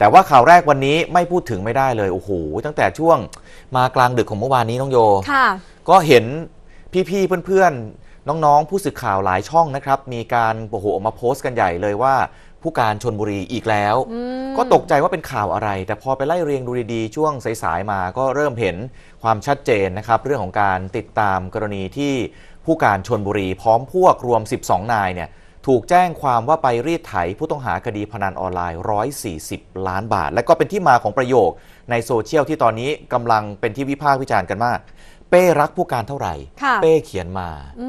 แต่ว่าข่าวแรกวันนี้ไม่พูดถึงไม่ได้เลยโอ้โหตั้งแต่ช่วงมากลางดึกของเมื่อวานนี้น้องโยก็เห็นพี่ๆเพื่อนๆ น้องๆ ผู้สื่อข่าวหลายช่องนะครับมีการโอ้โหออกมาโพสต์กันใหญ่เลยว่าผู้การชนบุรีอีกแล้ว ก็ตกใจว่าเป็นข่าวอะไร แต่พอไปไล่เรียงดูดีๆช่วงสายๆมาก็เริ่มเห็นความชัดเจนนะครับเรื่องของการติดตามกรณีที่ผู้การชนบุรี พร้อมพวกรวม 12 นายเนี่ยถูกแจ้งความว่าไปรีดไถผู้ต้องหาคดีพนันออนไลน์ 140 ล้านบาท และก็เป็นที่มาของประโยคในโซเชียลที่ตอนนี้กำลังเป็นที่วิพากษ์วิจารณ์กันมาก เป้รักผู้การเท่าไหร่ เป้เขียนมาอ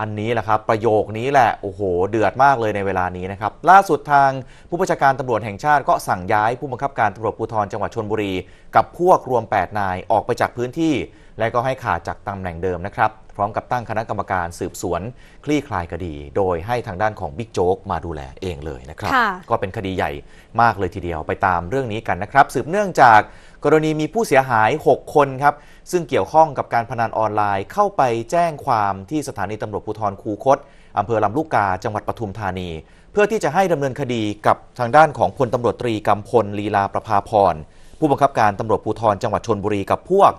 อันนี้แหละครับ ประโยคนี้แหละ โอ้โห เดือดมากเลยในเวลานี้นะครับ ล่าสุดทางผู้บัญชาการตำรวจแห่งชาติก็สั่งย้ายผู้บังคับการตำรวจภูธรจังหวัดชนบุรีกับพวกรวม 8 นายออกไปจากพื้นที่และก็ให้ขาดจากตำแหน่งเดิมนะครับ พร้อมกับตั้งคณะกรรมการสืบสวนคลี่คลายคดี โดยให้ทางด้านของบิ๊กโจ๊กมาดูแลเองเลยนะครับ ก็เป็นคดีใหญ่มากเลยทีเดียวไปตามเรื่องนี้กันนะครับ สืบเนื่องจากกรณีมีผู้เสียหาย 6 คนครับ ซึ่งเกี่ยวข้องกับการพนันออนไลน์เข้าไปแจ้งความที่สถานีตำรวจภูธรคูคตอำเภอลำลูกกาจังหวัดปทุมธานี เพื่อที่จะให้ดำเนินคดีกับทางด้านของพลตำรวจตรีกำพลลีลาประภาพรผู้บังคับการตำรวจภูธรจังหวัดชนบุรีกับพวก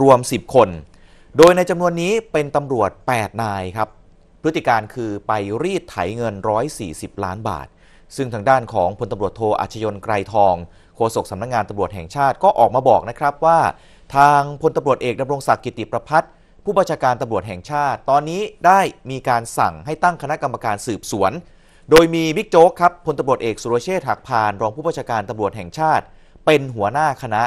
รวม 10 คน โดยในจำนวนนี้เป็นตำรวจ 8 นายครับ พฤติการคือไปรีดไถเงิน 140 ล้านบาท ซึ่งทางด้านของพลตำรวจโทอัชยนไกรทอง โฆษกสำนักงงานตำรวจแห่งชาติก็ออกมาบอกนะครับว่า ทางพลตำรวจเอกดำรงศักดิ์กิติประพัฒนผู้บัญชาการตำรวจแห่งชาติ ตอนนี้ได้มีการสั่งให้ตั้งคณะกรรมการสืบสวน โดยมีบิ๊กโจ๊กครับ พลตำรวจเอกสุรเชษฐ์หักพานรองผู้บัญชาการตำรวจแห่งชาติ เป็นหัวหน้าคณะ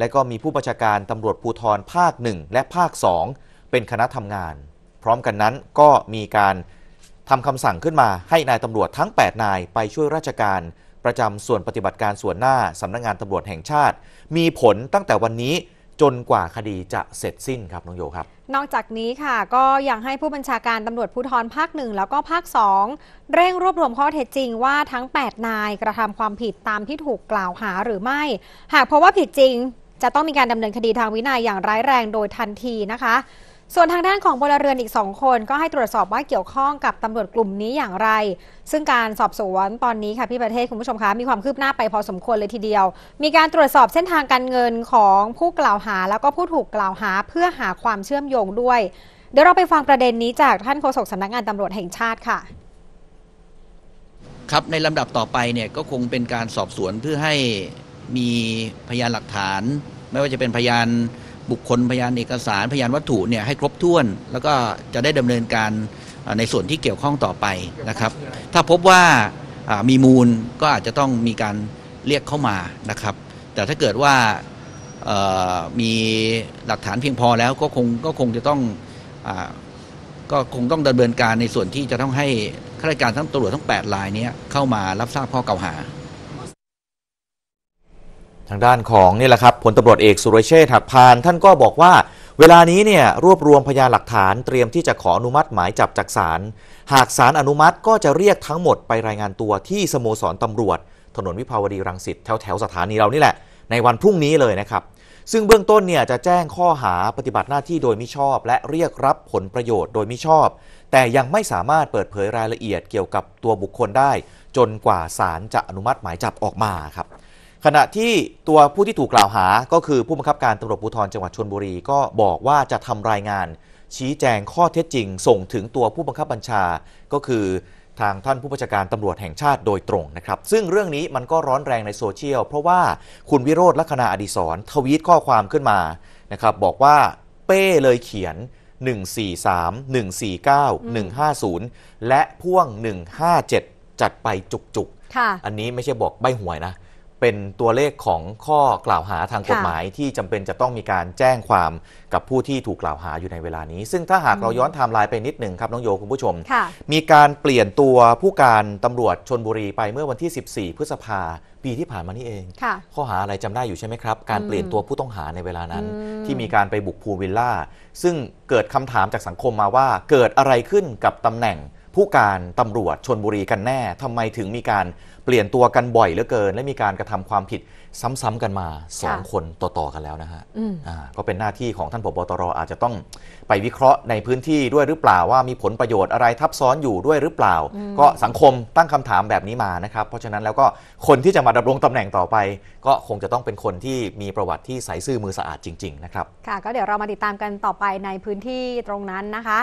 และก็มีผู้บัญชาการตำรวจภูธรภาค 1 และภาค 2 เป็นคณะทำงาน พร้อมกันนั้นก็มีการทำคำสั่งขึ้นมา ให้นายตำรวจทั้ง 8 นายไปช่วยราชการ ประจำส่วนปฏิบัติการส่วนหน้าสำนักงงานตำรวจแห่งชาติ มีผลตั้งแต่วันนี้จนกว่าคดีจะเสร็จสิ้นครับ น้องโยครับ นอกจากนี้ค่ะ ก็ยังให้ผู้บัญชาการตำรวจภูธรภาคหนึ่งแล้วก็ภาคสองเร่งรวบรวมข้อเท็จจริงว่าทั้ง 8 นายกระทำความผิดตามที่ถูกกล่าวหาหรือไม่ หากพบว่าผิดจริงจะต้องมีการดำเนินคดีทางวินัยอย่างร้ายแรงโดยทันทีนะคะ ส่วนทางด้านของพลเรือนอีกสองคน ก็ให้ตรวจสอบว่าเกี่ยวข้องกับตำรวจกลุ่มนี้อย่างไร ซึ่งการสอบสวนตอนนี้ค่ะ พี่ประเทศคุณผู้ชมคะมีความคืบหน้าไปพอสมควรเลยทีเดียว มีการตรวจสอบเส้นทางการเงินของผู้กล่าวหาแล้วก็ผู้ถูกกล่าวหาเพื่อหาความเชื่อมโยงด้วย เดี๋ยวเราไปฟังประเด็นนี้ จากท่านโฆษกสำนักงานตำรวจแห่งชาติค่ะ ครับในลำดับต่อไปเนี่ยก็คงเป็นการสอบสวนเพื่อให้มีพยานหลักฐาน ไม่ว่าจะเป็นพยานบุคคลพยานเอกสาร พยานวัตถุเนี่ยให้ครบถ้วนแล้วก็จะได้ดำเนินการในส่วนที่เกี่ยวข้องต่อไปนะครับ ถ้าพบว่ามีมูลก็อาจจะต้องมีการเรียกเข้ามานะครับ แต่ถ้าเกิดว่ามีหลักฐานเพียงพอแล้วก็คงก็คงจะต้องอก็คงต้องดำเนินการในส่วนที่จะต้องให้ข้าราชการทั้งตำรวจทั้ง8รายนี้เข้ามารับทราบข้อกล่าวหาทางด้านของนี่แหละครับพลตารวจเอกสุรเชษฐ์หักพาน ท่านก็บอกว่า เวลานี้เนี่ยรวบรวมพยานหลักฐานเตรียมที่จะขออนุมัติหมายจับจากศาลหากศาลอนุมัติก็จะเรียกทั้งหมดไปรายงานตัวที่สโมสรตำรวจ ถนนวิภาวดีรังสิตแถวแถวสถานีเรานี่แหละ ในวันพรุ่งนี้เลยนะครับ ซึ่งเบื้องต้นเนี่ยจะแจ้งข้อหาปฏิบัติหน้าที่โดยมิชอบ และเรียกรับผลประโยชน์โดยมิชอบ แต่ยังไม่สามารถเปิดเผยรายละเอียดเกี่ยวกับตัวบุคคลได้ จนกว่าศาลจะอนุมัติหมายจับออกมาครับขณะที่ตัวผู้ที่ถูกกล่าวหา ก็คือผู้บังคับการตำรวจภูธรจังหวัดชนบุรี ก็บอกว่าจะทำรายงาน ชี้แจงข้อเท็จจริงส่งถึงตัวผู้บังคับบัญชา ก็คือทางท่านผู้บัญชาการตำรวจแห่งชาติโดยตรงนะครับซึ่งเรื่องนี้มันก็ร้อนแรงในโซเชียลเพราะว่าคุณวิโรธลักษณะอดีศรทวีตข้อความขึ้นมานะครับบอกว่าเป้เลยเขียน 143 149 150 และพ่วง157จัดไปจุกๆอันนี้ไม่ใช่บอกใบหวยนะเป็นตัวเลขของข้อกล่าวหาทางกฎหมายที่จำเป็นจะต้องมีการแจ้งความกับผู้ที่ถูกกล่าวหาอยู่ในเวลานี้ ซึ่งถ้าหากเราย้อนไทม์ไลน์ไปนิดหนึ่งครับน้องโยคุณผู้ชม มีการเปลี่ยนตัวผู้การตำรวจชนบุรีไปเมื่อวันที่ 14 พฤษภาปีที่ผ่านมานี่เองข้อหาอะไรจำได้อยู่ใช่ไหมครับการเปลี่ยนตัวผู้ต้องหาในเวลานั้น ที่มีการไปบุกภูวิลล่าซึ่งเกิดคำถามจากสังคมมาว่าเกิดอะไรขึ้นกับตำแหน่งผู้การตำรวจชนบุรีกันแน่ทำไมถึงมีการเปลี่ยนตัวกันบ่อยเหลือเกิน และมีการกระทำความผิดซ้ำๆกันมาสองคนต่อๆกันแล้วนะฮะก็เป็นหน้าที่ของท่านผบตรอาจจะต้องไปวิเคราะห์ในพื้นที่ด้วยหรือเปล่าว่ามีผลประโยชน์อะไรทับซ้อนอยู่ด้วยหรือเปล่า ก็สังคมตั้งคำถามแบบนี้มานะครับเพราะฉะนั้นแล้วก็คนที่จะมาดำรงตำแหน่งต่อไป ก็คงจะต้องเป็นคนที่มีประวัติที่ใสซื่อมือสะอาดจริงๆนะครับค่ะ ก็เดี๋ยวเรามาติดตามกันต่อไปในพื้นที่ตรงนั้นนะคะ